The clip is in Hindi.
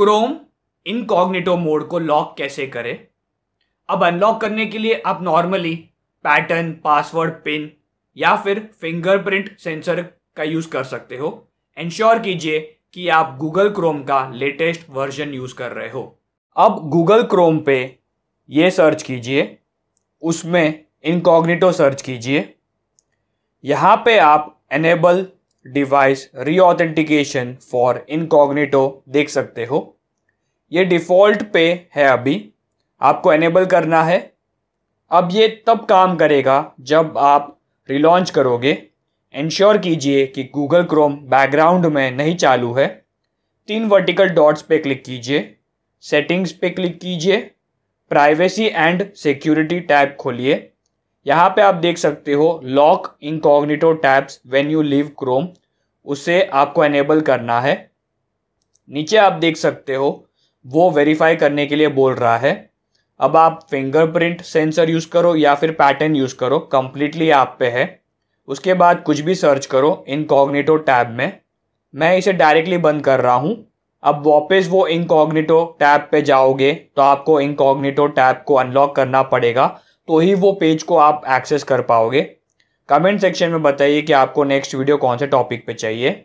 क्रोम इनकॉग्निटो मोड को लॉक कैसे करें अब अनलॉक करने के लिए आप नॉर्मली पैटर्न पासवर्ड पिन या फिर फिंगरप्रिंट सेंसर का यूज़ कर सकते हो इंश्योर कीजिए कि आप गूगल क्रोम का लेटेस्ट वर्जन यूज़ कर रहे हो अब गूगल क्रोम पे ये सर्च कीजिए उसमें इनकॉग्निटो सर्च कीजिए यहाँ पे आप enable device reauthentication for incognito देख सकते हो ये डिफ़ॉल्ट पे है अभी आपको एनेबल करना है अब ये तब काम करेगा जब आप रिलॉन्च करोगे इंश्योर कीजिए कि गूगल क्रोम बैकग्राउंड में नहीं चालू है तीन वर्टिकल डॉट्स पे क्लिक कीजिए सेटिंग्स पे क्लिक कीजिए प्राइवेसी एंड सिक्योरिटी टैब खोलिए यहाँ पे आप देख सकते हो lock incognito tabs when you leave Chrome उसे आपको एनेबल करना है नीचे आप देख सकते हो वो वेरीफाई करने के लिए बोल रहा है अब आप फिंगरप्रिंट सेंसर यूज़ करो या फिर पैटर्न यूज़ करो कम्प्लीटली आप पे है उसके बाद कुछ भी सर्च करो इनकॉग्निटो टैब में मैं इसे डायरेक्टली बंद कर रहा हूँ अब वापस वो इनकॉग्निटो टैब पे जाओगे तो आपको इनकॉग्निटो टैब को अनलॉक करना पड़ेगा तो ही वो पेज को आप एक्सेस कर पाओगे कमेंट सेक्शन में बताइए कि आपको नेक्स्ट वीडियो कौन से टॉपिक पे चाहिए